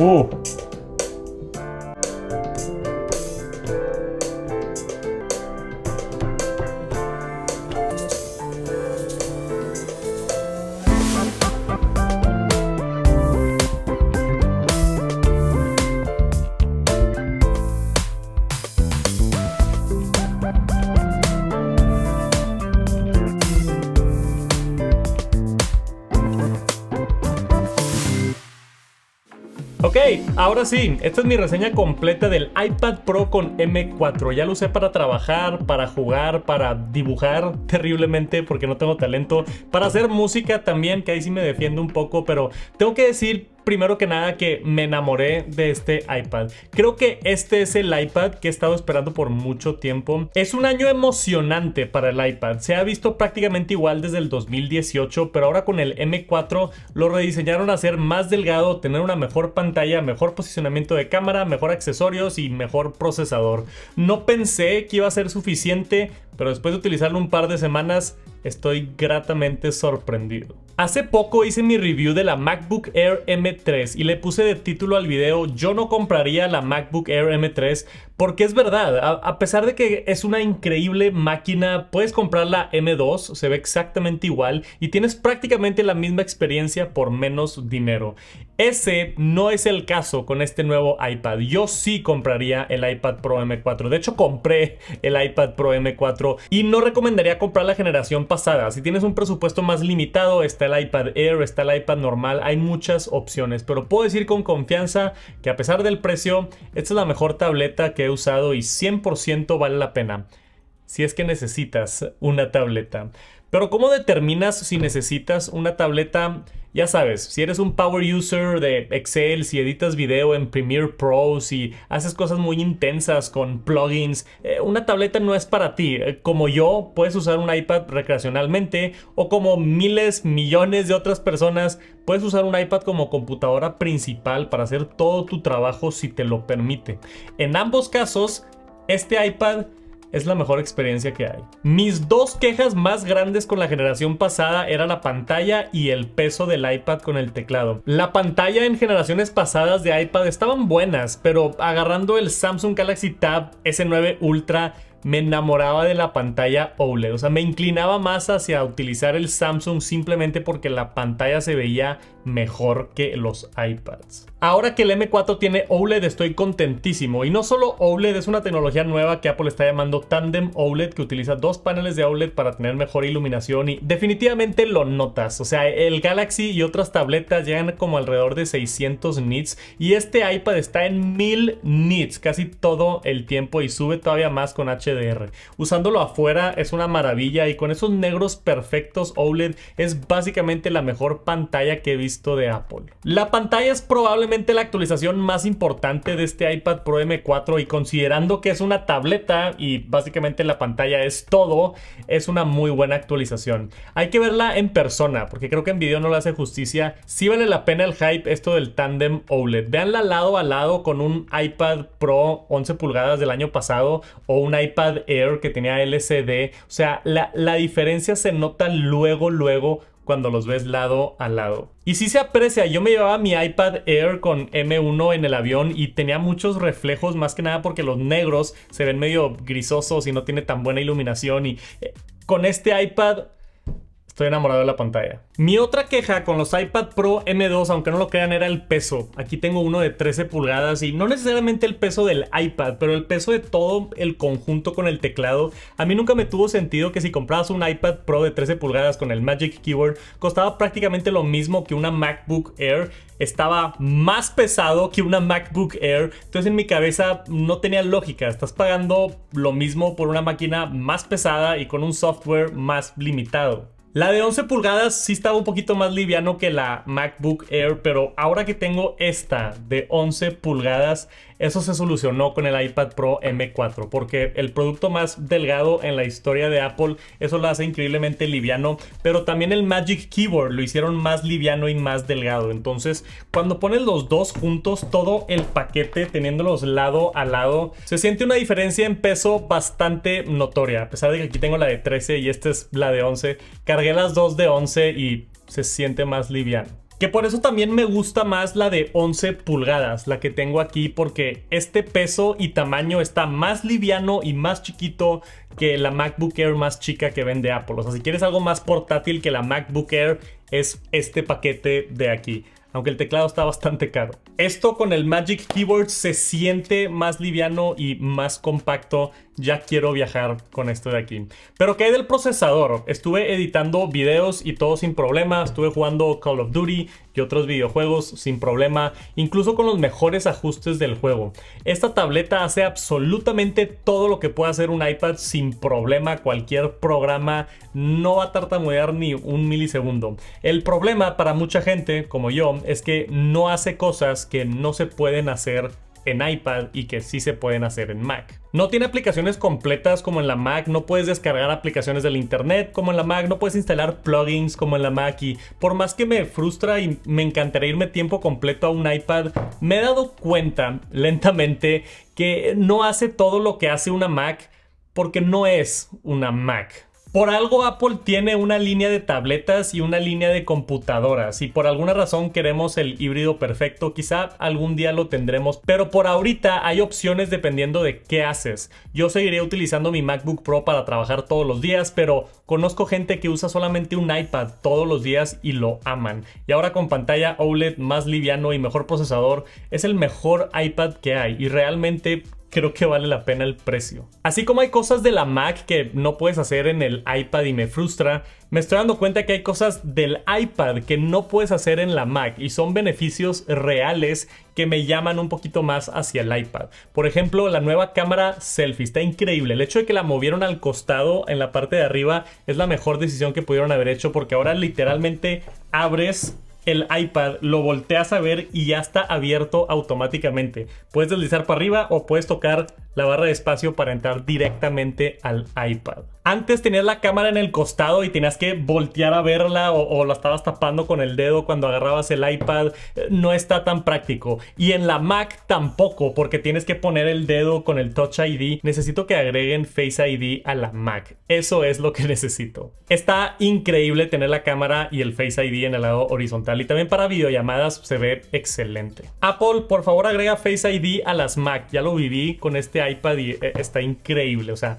おお Ahora sí, esta es mi reseña completa del iPad Pro con M4. Ya lo usé para trabajar, para jugar, para dibujar terriblemente porque no tengo talento, para hacer música también, que ahí sí me defiendo un poco, pero tengo que decir primero que nada que me enamoré de este iPad. Creo que este es el iPad que he estado esperando por mucho tiempo. Es un año emocionante para el iPad. Se ha visto prácticamente igual desde el 2018, pero ahora con el M4 lo rediseñaron a ser más delgado, tener una mejor pantalla, mejor posicionamiento de cámara, mejor accesorios y mejor procesador. No pensé que iba a ser suficiente, pero después de utilizarlo un par de semanas, estoy gratamente sorprendido. Hace poco hice mi review de la MacBook Air M3 y le puse de título al video Yo no compraría la MacBook Air M3 porque es verdad, a, pesar de que es una increíble máquina, puedes comprar la M2, se ve exactamente igual y tienes prácticamente la misma experiencia por menos dinero. Ese no es el caso con este nuevo iPad. Yo sí compraría el iPad Pro M4. De hecho, compré el iPad Pro M4 y no recomendaría comprar la generación pasada. Si tienes un presupuesto más limitado, está el iPad Air, está el iPad normal, hay muchas opciones, pero puedo decir con confianza que a pesar del precio, esta es la mejor tableta que he usado y 100% vale la pena si es que necesitas una tableta. Pero ¿cómo determinas si necesitas una tableta? Ya sabes, si eres un power user de Excel, si editas video en Premiere Pro, si haces cosas muy intensas con plugins, eh, una tableta no es para ti. Eh, como yo, puedes usar un iPad recreacionalmente o como miles, millones de otras personas, puedes usar un iPad como computadora principal para hacer todo tu trabajo si te lo permite. En ambos casos, este iPad es la mejor experiencia que hay. Mis dos quejas más grandes con la generación pasada era la pantalla y el peso del iPad con el teclado. La pantalla en generaciones pasadas de iPad estaban buenas, pero agarrando el Samsung Galaxy Tab S9 Ultra me enamoraba de la pantalla OLED. O sea, me inclinaba más hacia utilizar el Samsung simplemente porque la pantalla se veía mejor que los iPads. Ahora que el M4 tiene OLED estoy contentísimo. Y no solo OLED, es una tecnología nueva que Apple está llamando Tandem OLED que utiliza dos paneles de OLED para tener mejor iluminación y definitivamente lo notas. O sea, el Galaxy y otras tabletas llegan como alrededor de 600 nits y este iPad está en 1000 nits casi todo el tiempo y sube todavía más con H Usándolo afuera es una maravilla y con esos negros perfectos OLED es básicamente la mejor pantalla que he visto de Apple. La pantalla es probablemente la actualización más importante de este iPad Pro M4 y considerando que es una tableta y básicamente la pantalla es todo, es una muy buena actualización. Hay que verla en persona porque creo que en video no le hace justicia. Si vale la pena el hype esto del tandem OLED. Veanla lado a lado con un iPad Pro 11 pulgadas del año pasado o un iPad iPad Air que tenía LCD. O sea, la, diferencia se nota luego, luego cuando los ves lado a lado. Y si se aprecia, yo me llevaba mi iPad Air con M1 en el avión y tenía muchos reflejos, más que nada porque los negros se ven medio grisosos y no tiene tan buena iluminación y... Eh, con este iPad Estoy enamorado de la pantalla. Mi otra queja con los iPad Pro M2, aunque no lo crean, era el peso. Aquí tengo uno de 13 pulgadas y no necesariamente el peso del iPad, pero el peso de todo el conjunto con el teclado. A mí nunca me tuvo sentido que si comprabas un iPad Pro de 13 pulgadas con el Magic Keyboard, costaba prácticamente lo mismo que una MacBook Air. Estaba más pesado que una MacBook Air. Entonces en mi cabeza no tenía lógica. Estás pagando lo mismo por una máquina más pesada y con un software más limitado. La de 11 pulgadas sí estaba un poquito más liviano que la MacBook Air, pero ahora que tengo esta de 11 pulgadas, eso se solucionó con el iPad Pro M4 porque el producto más delgado en la historia de Apple, eso lo hace increíblemente liviano, pero también el Magic Keyboard lo hicieron más liviano y más delgado. Entonces, cuando pones los dos juntos, todo el paquete teniéndolos lado a lado, se siente una diferencia en peso bastante notoria. A pesar de que aquí tengo la de 13 y esta es la de 11, cargué las dos de 11 y se siente más liviano. Que por eso también me gusta más la de 11 pulgadas, la que tengo aquí, porque este peso y tamaño está más liviano y más chiquito que la MacBook Air más chica que vende Apple. O sea, si quieres algo más portátil que la MacBook Air, es este paquete de aquí aunque el teclado está bastante caro. Esto con el Magic Keyboard se siente más liviano y más compacto. Ya quiero viajar con esto de aquí. Pero ¿qué hay del procesador? Estuve editando videos y todo sin problemas. Estuve jugando Call of Duty otros videojuegos sin problema, incluso con los mejores ajustes del juego. Esta tableta hace absolutamente todo lo que puede hacer un iPad sin problema, cualquier programa no va a tartamudear ni un milisegundo. El problema para mucha gente, como yo, es que no hace cosas que no se pueden hacer en iPad y que sí se pueden hacer en Mac. No tiene aplicaciones completas como en la Mac, no puedes descargar aplicaciones del internet como en la Mac, no puedes instalar plugins como en la Mac y por más que me frustra y me encantaría irme tiempo completo a un iPad, me he dado cuenta lentamente que no hace todo lo que hace una Mac porque no es una Mac. Por algo Apple tiene una línea de tabletas y una línea de computadoras y por alguna razón queremos el híbrido perfecto, quizá algún día lo tendremos, pero por ahorita hay opciones dependiendo de qué haces. Yo seguiré utilizando mi MacBook Pro para trabajar todos los días, pero conozco gente que usa solamente un iPad todos los días y lo aman. Y ahora con pantalla OLED más liviano y mejor procesador, es el mejor iPad que hay y realmente creo que vale la pena el precio. Así como hay cosas de la Mac que no puedes hacer en el iPad y me frustra, me estoy dando cuenta que hay cosas del iPad que no puedes hacer en la Mac y son beneficios reales que me llaman un poquito más hacia el iPad. Por ejemplo, la nueva cámara selfie está increíble. El hecho de que la movieron al costado en la parte de arriba es la mejor decisión que pudieron haber hecho porque ahora literalmente abres el iPad, lo volteas a ver y ya está abierto automáticamente. Puedes deslizar para arriba o puedes tocar la barra de espacio para entrar directamente al iPad. Antes tenías la cámara en el costado y tenías que voltear a verla o, la estabas tapando con el dedo cuando agarrabas el iPad. Eh, no está tan práctico. Y en la Mac tampoco, porque tienes que poner el dedo con el Touch ID. Necesito que agreguen Face ID a la Mac. Eso es lo que necesito. Está increíble tener la cámara y el Face ID en el lado horizontal y también para videollamadas se ve excelente. Apple, por favor agrega Face ID a las Mac. Ya lo viví con este iPad y eh, está increíble. O sea,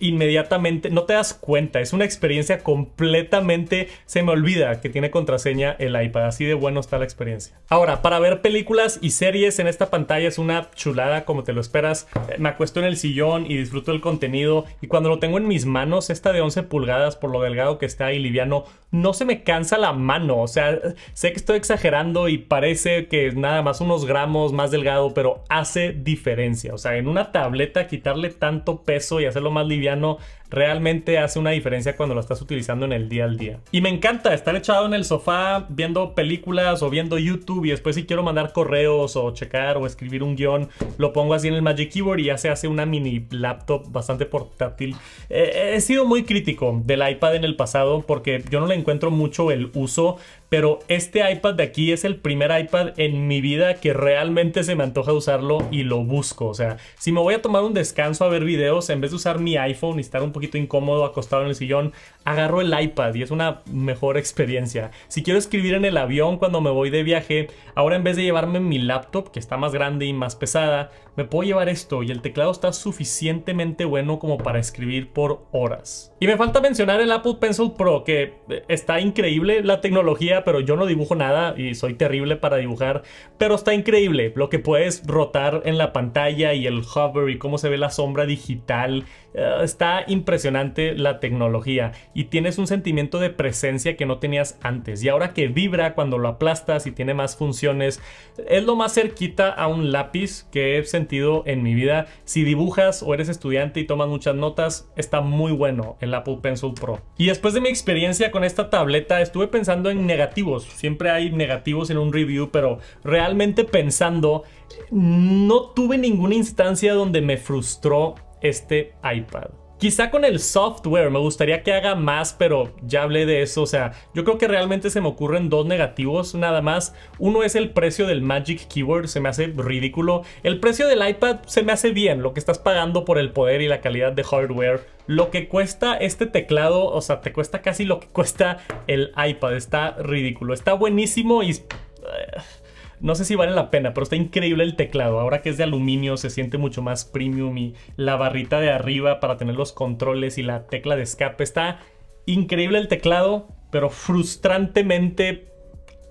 inmediatamente, no te das cuenta, es una experiencia completamente, se me olvida que tiene contraseña el iPad, así de bueno está la experiencia. Ahora, para ver películas y series en esta pantalla es una chulada como te lo esperas, me acuesto en el sillón y disfruto el contenido y cuando lo tengo en mis manos, esta de 11 pulgadas por lo delgado que está y liviano, no se me cansa la mano, o sea, sé que estoy exagerando y parece que nada más unos gramos más delgado, pero hace diferencia, o sea, en una tableta quitarle tanto peso y hacerlo más liviano, i i a n o realmente hace una diferencia cuando lo estás utilizando en el día al día. Y me encanta estar echado en el sofá viendo películas o viendo YouTube y después si quiero mandar correos o checar o escribir un guión, lo pongo así en el Magic Keyboard y ya se hace una mini laptop bastante portátil. Eh, he sido muy crítico del iPad en el pasado porque yo no le encuentro mucho el uso, pero este iPad de aquí es el primer iPad en mi vida que realmente se me antoja usarlo y lo busco. O sea, si me voy a tomar un descanso a ver videos, en vez de usar mi iPhone y estar un poquito incómodo acostado en el sillón, agarro el iPad y es una mejor experiencia. Si quiero escribir en el avión cuando me voy de viaje, ahora en vez de llevarme mi laptop, que está más grande y más pesada, me puedo llevar esto y el teclado está suficientemente bueno como para escribir por horas. Y me falta mencionar el Apple Pencil Pro, que eh, está increíble la tecnología, pero yo no dibujo nada y soy terrible para dibujar, pero está increíble lo que puedes rotar en la pantalla y el hover y cómo se ve la sombra digital. Eh, está impresionante la tecnología y tienes un sentimiento de presencia que no tenías antes y ahora que vibra cuando lo aplastas y tiene más funciones, es lo más cerquita a un lápiz que se en mi vida. Si dibujas o eres estudiante y tomas muchas notas, está muy bueno el Apple Pencil Pro. Y después de mi experiencia con esta tableta, estuve pensando en negativos. Siempre hay negativos en un review, pero realmente pensando, no tuve ninguna instancia donde me frustró este iPad. Quizá con el software me gustaría que haga más, pero ya hablé de eso. O sea, yo creo que realmente se me ocurren dos negativos nada más. Uno es el precio del Magic Keyboard, se me hace ridículo. El precio del iPad se me hace bien, lo que estás pagando por el poder y la calidad de hardware. Lo que cuesta este teclado, o sea, te cuesta casi lo que cuesta el iPad. Está ridículo, está buenísimo y... Eh, no sé si vale la pena, pero está increíble el teclado. Ahora que es de aluminio se siente mucho más premium y la barrita de arriba para tener los controles y la tecla de escape. Está increíble el teclado, pero frustrantemente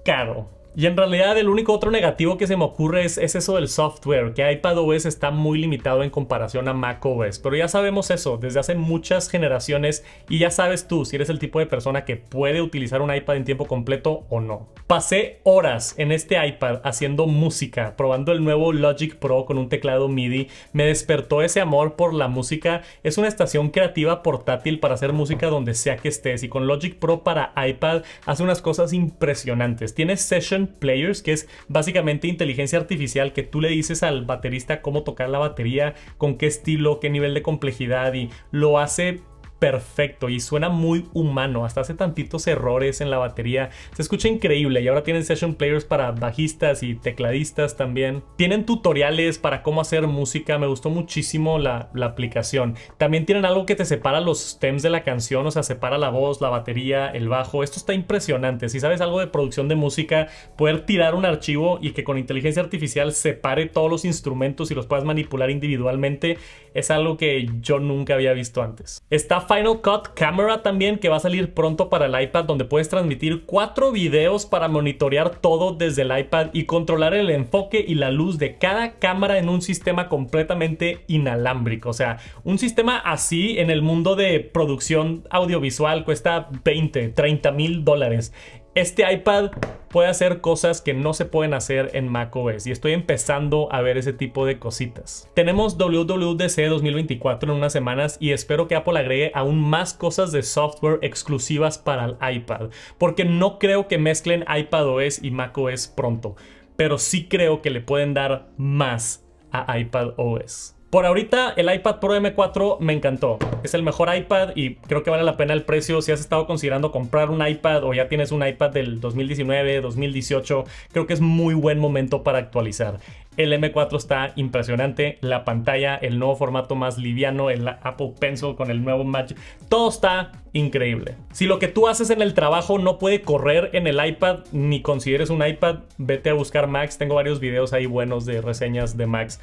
caro. Y en realidad el único otro negativo que se me ocurre es, eso del software, que iPadOS está muy limitado en comparación a macOS, pero ya sabemos eso desde hace muchas generaciones y ya sabes tú si eres el tipo de persona que puede utilizar un iPad en tiempo completo o no. Pasé horas en este iPad haciendo música, probando el nuevo Logic Pro con un teclado MIDI, me despertó ese amor por la música, es una estación creativa portátil para hacer música donde sea que estés y con Logic Pro para iPad hace unas cosas impresionantes, tiene session Players, que es básicamente inteligencia artificial que tú le dices al baterista cómo tocar la batería, con qué estilo, qué nivel de complejidad y lo hace perfecto y suena muy humano, hasta hace tantitos errores en la batería, se escucha increíble y ahora tienen session players para bajistas y tecladistas también. Tienen tutoriales para cómo hacer música, me gustó muchísimo la, aplicación. También tienen algo que te separa los stems de la canción, o sea, separa la voz, la batería, el bajo, esto está impresionante. Si sabes algo de producción de música, poder tirar un archivo y que con inteligencia artificial separe todos los instrumentos y los puedas manipular individualmente, es algo que yo nunca había visto antes. Está Final Cut Camera también que va a salir pronto para el iPad donde puedes transmitir cuatro videos para monitorear todo desde el iPad y controlar el enfoque y la luz de cada cámara en un sistema completamente inalámbrico. O sea, un sistema así en el mundo de producción audiovisual cuesta 20, 30 mil dólares este iPad puede hacer cosas que no se pueden hacer en macOS y estoy empezando a ver ese tipo de cositas. Tenemos WWDC 2024 en unas semanas y espero que Apple agregue aún más cosas de software exclusivas para el iPad, porque no creo que mezclen iPadOS y macOS pronto, pero sí creo que le pueden dar más a iPadOS. Por ahorita el iPad Pro M4 me encantó. Es el mejor iPad y creo que vale la pena el precio. Si has estado considerando comprar un iPad o ya tienes un iPad del 2019, 2018, creo que es muy buen momento para actualizar. El M4 está impresionante, la pantalla, el nuevo formato más liviano, el Apple Pencil con el nuevo match. todo está increíble. Si lo que tú haces en el trabajo no puede correr en el iPad ni consideres un iPad, vete a buscar Max. Tengo varios videos ahí buenos de reseñas de Max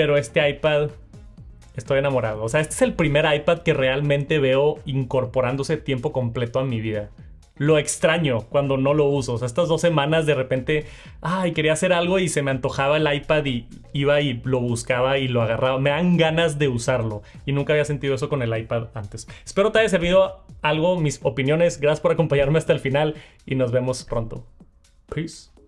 pero este iPad, estoy enamorado. O sea, este es el primer iPad que realmente veo incorporándose tiempo completo a mi vida. Lo extraño cuando no lo uso. O sea, estas dos semanas de repente, ay, quería hacer algo y se me antojaba el iPad y iba y lo buscaba y lo agarraba. Me dan ganas de usarlo y nunca había sentido eso con el iPad antes. Espero te haya servido algo, mis opiniones. Gracias por acompañarme hasta el final y nos vemos pronto. Peace.